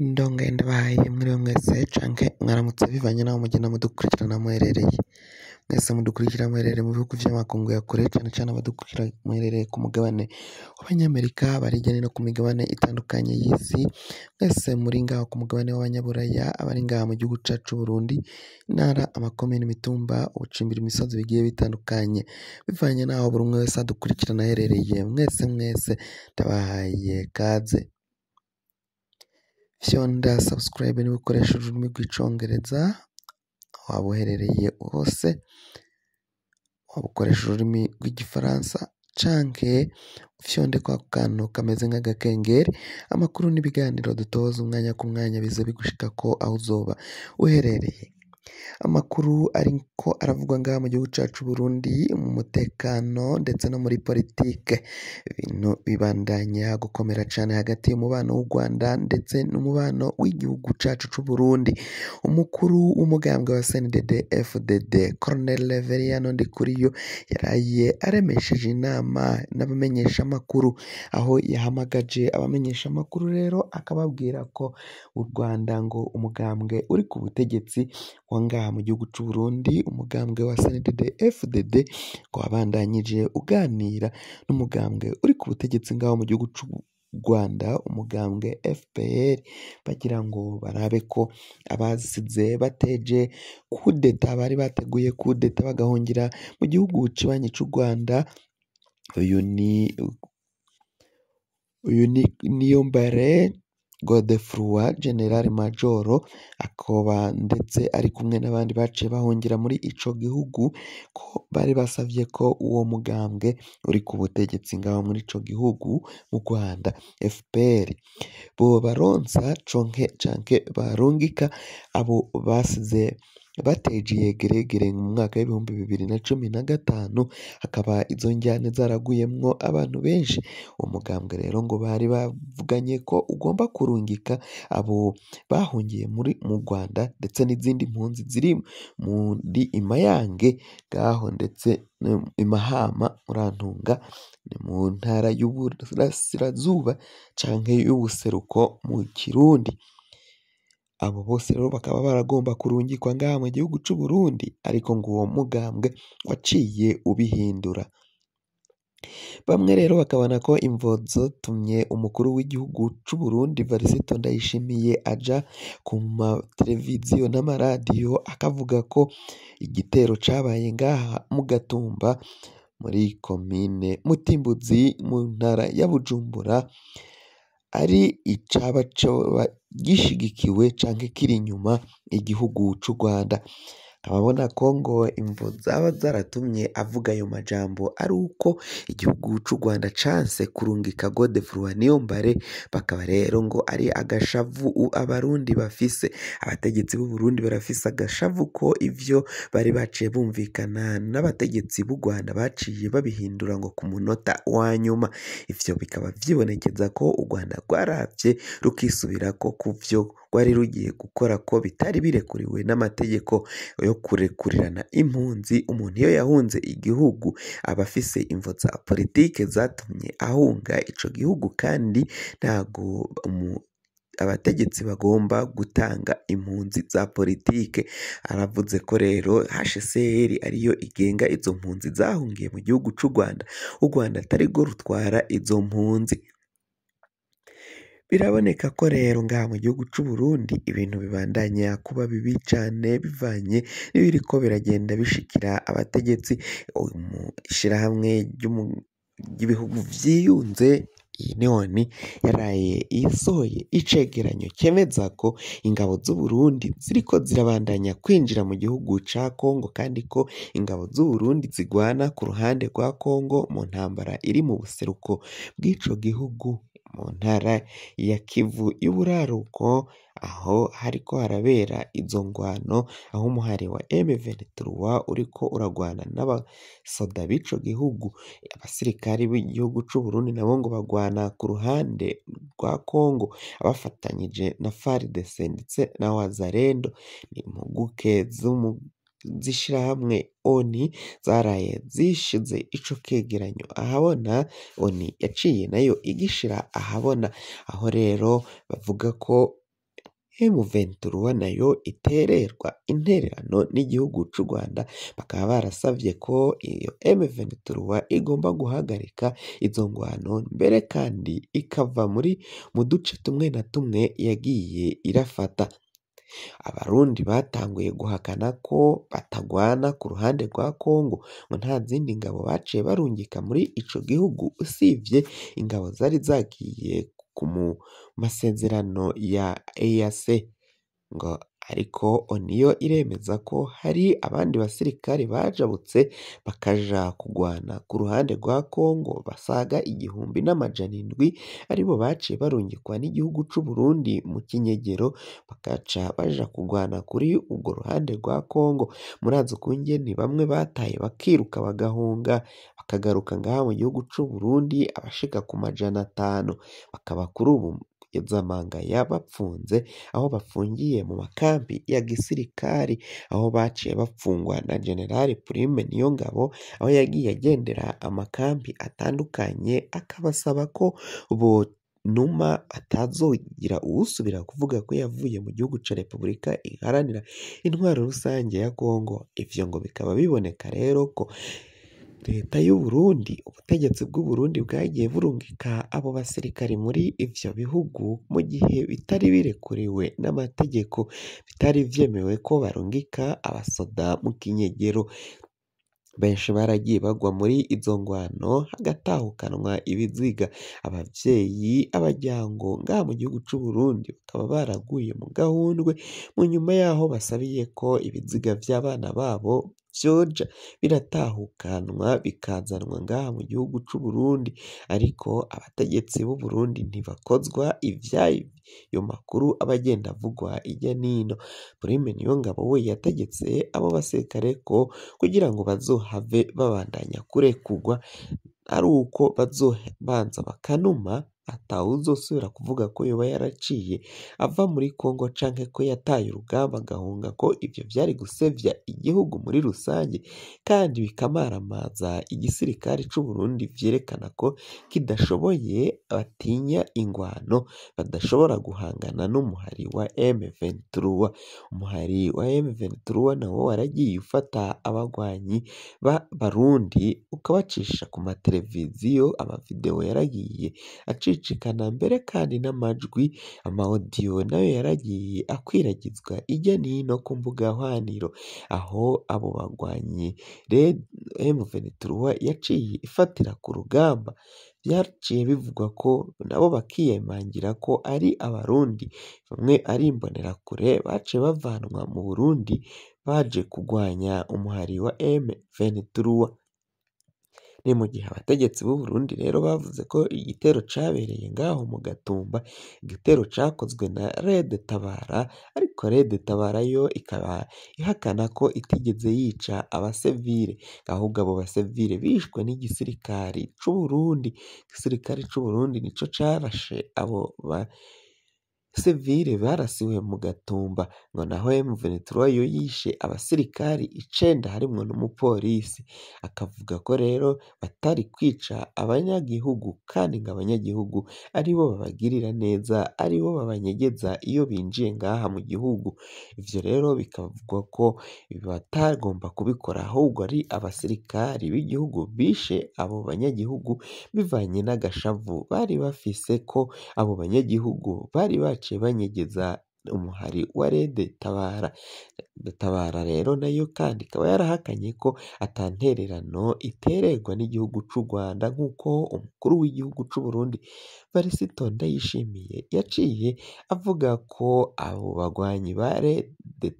ndongo ndabaye mwiriwe mwese canke mwaramutse bivanye n'aho mugenda mudukurikirana namuherereye mwese mudukurikira muherereye mu bihugu vy'amakungu ya kure cane cane abadukurikira muherereye ku mugabane w'abanyamerika bari no ku migabane itandukanye y'isi mwese muri ngaho ku mugabane w'abanyaburaya abari ngaha mu gihugu cacu c'Uburundi intara amakomine imitumba ubucimbiri imisozi bigiye bitandukanye bivanye n'aho buri umwe wese adukurikirana aherereye mwese mwese ndabahaye kaze Fyonda subscribe niba ukoresha ururimi rw'icyongereza, waba uherereye hose, waba ukoresha ururimi rw'igifaransa canke ufyonde kwa kantu kameze nk'agakengeri, amakuru n'ibiganiro dutoza umwanya ku mwanya biza bigushikako aho uzoba uherereye. Amakuru ariko aravugwa ngaha mu gihugu cyacu Burundi mu mutekano ndetse no muri politike, ibintu bibandanya gukomera cyane hagati y'umubano w'u Rwanda ndetse n'umubano w'igihugu cyacu cy'u Burundi, umukuru w'umugambwe wa CNDD FDD Col Reverien Ndikuriyo yaraye aremesheje inama n'abamenyeshamakuru, aho yahamagaje abamenyeshamakuru rero akababwira ko u Rwanda ngo umugambwe uri ku butegetsi wa ngaha mu gihugu cy'u umugambwe wa SNDD FDD ukaba wabandanyije uganira n'umugambwe uri ku butegetsi ngaho mu gihugu cy'u Rwanda, umugambwe FPR bagira ngo barabe ko abasize bateje kudeta bari bateguye kudeta bagahungira mu gihugu kibanyi cy'u Rwanda, uyu ni Niyombare Godefroid General majoro akaba ndetse ari kumwe n'abandi baciye bahungira muri ico gihugu, ko bari basabye ko uwo mugambwe uri ku butegetsi ngaho muri ico gihugu mu Rwanda FPR, baronsa canke barungika abo basize batejiye geregere mu mwaka w'ibihumbi bibiri na cumi na gatanu, hakaba izo njyana zaraguyemwo abantu benshi, umugambwe rero ngo bari bavuganye ko ugomba kurungika abo bahungiye muri mu Rwanda ndetse n'izindi mpunzi ziri muri Mayange ngaho ndetse i Mahama Murantunga ni mu ntara y'Uburasirazuba canke y'Ubuseruko mu Kirundi. Abo bose rero bakaba baragomba kurungikwa ngaha mu gihugu cy'u Burundi ariko ngo uwo mugambwe waciye ubihindura. Bamwe rero bakabona ko imvo zatumye umukuru w'igihugu cy'u Burundi Varisito Ndayishimiye aja ku mateleviziyo n'amaradiyo akavuga ko igitero cabaye ngaha mu Gatumba muri komine Mutimbuzi mu ntara ya Bujumbura ari icaba gishyigikiwe cyangwa kiri inyuma igihugu cy'u Rwanda. Ababona Congo imvo zaba zaratumye avuga ayo majambo ari uko igihugu cyu Rwanda canse kurungika Godefroid Niyombare bakaba rero ngo ari agashavu abarundi bafise, abategetsi b'u Burundi barafise agashavu ko ivyo bari baciye bumvikana n'abategetsi b'u Rwanda baciye babihindura ngo ku munota wa nyuma, ivyo bikaba vyibonekeza ko u Rwanda rwaravye ko kuvyo rwari rugiye gukora ko bitari birekuriwe n'amategeko yo kurekurirana impunzi umuntu iyo yahunze igihugu aba afise imvo za politiki zatumye ahunga ico gihugu kandi ntago abategetsi bagomba gutanga impunzi za politiki aravuze ko rero HCR ariyo igenga izo mpunzi zahungiye mu gihugu cy’u Rwanda u Rwanda atari rwo rutwara izo mpunzi. Biraboneka ko rero ngaha mu gihugu cy'u Burundi ibintu bibandanya kuba bibi cyane bivanye n'ibiriko biragenda bishikira abategetsi mu ishyirahamwe ry'ibihugu byiyunze iyi none yaraye isohoye icegeranyo cyemeza ko ingabo z'u Burundi ziriko zirabandanya kwinjira mu gihugu ca Congo kandi ko ingabo z'u Burundi zigwana ku ruhande rwa Congo mu ntambara iri mu buseruko bw'ico gihugu. mu ntara ya Kivu y'Iburaruko, aho hariko harabera izo ngwano, aho umuhari wa M23 uriko uragwana n'abasoda b'ico gihugu, abasirikari b'igihugu c'u Burundi nabo ngo bagwana ku ruhande rwa Congo, abafatanyije na FARDC ndetse na Wazalendo, n'impuguke z'ishyirahamwe ONI zaraye zishize ico kegeranyo ahabona ONI yaciye nayo igishira ahabona aho rero bavuga ko M23 nayo itererwa intererano n'igihugu cyu Rwanda bakaba barasabye ko iyo M23 igomba guhagarika izo ngwano mbere kandi ikava muri mu duce tumwe na tumwe yagiye irafata Abarundi batanguye guhakana ko batagwana ku ruhande rwa Congo ngo nta zindi ngabo baciye barungika muri ico gihugu usivye ingabo zari zagiye ku masezerano ya EAC. ariko onu yo iremeza ko hari abandi basirikare bajabutse bakaja kugwana ku ruhande rwa Kongo basaga igihumbi n'amajana indwi aribo baciye barungikwa n'igihugu c'u Burundi mu kinyegero bakaca baja kugwana kuri urwo ruhande rwa Kongo murazi ni bamwe bataye bakiruka bagahunga bakagaruka ngaha mu gihugu c'u Burundi abashika ku majana atanu bakaba kuri ubu mpuzamahanga yabapfunze aho bafungiye mu makambi ya gisirikari aho baciye bapfungwa na General Prime ngabo aho yagiye agendera amakambi atandukanye akabasaba ko Numa atazogira uwusubira kuvuga ko yavuye mu gihugu cya Repubulika iharanira intwaro rusange ya Kongo, ibyo ngo bikaba biboneka rero ko Leta y'u Burundi, ubutegetsi bw'u Burundi bwagiye burungika abo basirikare muri ibyo bihugu mu gihe bitari birekuriwe n'amategeko, bitari byemewe ko barungika abasoda mu kinyegero. Benshi baragiye bagwa muri izo ngwano hagatahukanwa ibiziga. ababyeyi abaryango ngaha mu gihugu cy’u Burundi bakaba baraguye mu gahundwe mu nyuma y'aho basabiye ko ibiziga by’abana babo Georgia biratahukanwa bikazanwa ngaha mu gihugu cy'u Burundi ariko abategetsi b'u Burundi ntibakozwa ivy'ayo makuru aba agenda avugwa hirya n'ino Prime Niyongabo we yategetse abo basekare ko kugira ngo bazohave babandanya kurekurwa ari uko bazobanza bakanuma atawe kuvuga ko yoba yaraciye ava muri Congo canke ko yataye urugamba agahunga ko ivyo vyari gusevya igihugu muri rusange kandi bikamaramaza igisirikare c'u Burundi vyerekana ko kidashoboye batinya ingwano badashobora guhangana n'umuhari wa M23 umuhari wa M23 nawo waragiye ufata abagwanyi b'abarundi ukabacisha ku mateleviziyo amavideo yaragiye acisha gucicikana mbere kandi n'amajwi amawodiyo nayo yaragiye akwiragizwa hirya no ku mbuga hwaniro aho abo barwanyi Red M23 yaciye ifatira ku rugamba byaciye bivugwa ko nabo bakiyemangira ko ari abarundi bamwe ari imbonerakure baciye bavanwa mu Burundi baje kugwanya umuhari wa m Ni mu gihe abategetsi b'u Burundi rero bavuze ko igitero cyabereye ngaho mu Gatumba, igitero cyakozwe na Rede Tabara, ariko Rede Tabara yo ikaba ihakana ko itigeze yica abasivile, ahubwo abo basivile bishwe n'igisirikari cyu Burundi, igisirikare cyu Burundi nico cyarashe abo ba Sivile barasiwe mu Gatumba ngo naho Mvune Turoyo yishe abasirikari icyenda harimwo n'umupolisi akavuga ko rero batari kwica abanyagihugu kandi ngo abanyagihugu aribo babagirira neza aribo babanyegeza iyo binjiye ngaha mu gihugu ibyo rero bikavugwa ko batagomba kubikora ahubwo ari abasirikari b'igihugu bishe abo banyagihugu bivanye n'agashavu bari bafise ko abo banyagihugu bari bacu baciye banyegeza umuhari wa rede tabara Tabara rero nayo kandi ikaba yarahakanye ko ata ntererano itererwa n'igihugu cy'u Rwanda nk'uko umukuru w'igihugu cy'u Burundi Varisito Ndayishimiye yaciye avuga ko abo bagwanyi ba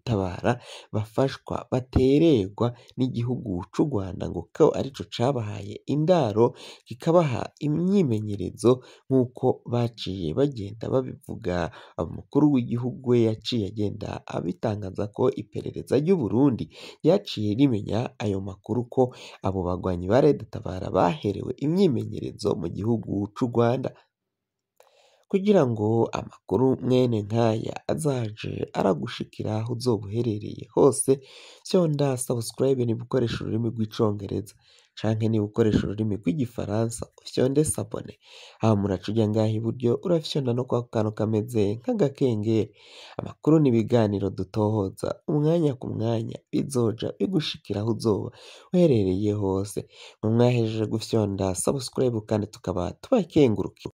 Tabara bafashwa batererwa n'igihugu cy'u Rwanda ngo ko aricyo cyabahaye indaro kikabaha imyimenyerezo nk'uko baciye bagenda babivuga, umukuru w'igihugu we yaciye agenda abitangaza ko iperereza ry'u Burundi ryaciye rimenya ayo makuru ko abo bagwanyi ba Red Tabara baherewe imyimenyerezo mu gihugu cy’u Rwanda kugira ngo amakuru mwene nkaya azaje aragushikira aho uzoba uherereye hose vyondaya subscribe ni gukoresha ururimi rw’icyongereza. canke niba ukoresha ururimi rw'igifaransa ufyonde sabone haba ah, muraca ujya ngaha iburyo urafyonda no kwa kantu kameze nk'agakengeri amakuru n'ibiganiro dutohoza umwanya ku mwanya bizoja bigushikiraho uzoba uherereye hose mu mwahejeje gufyonda subscribe kandi tukaba tubakengurukiye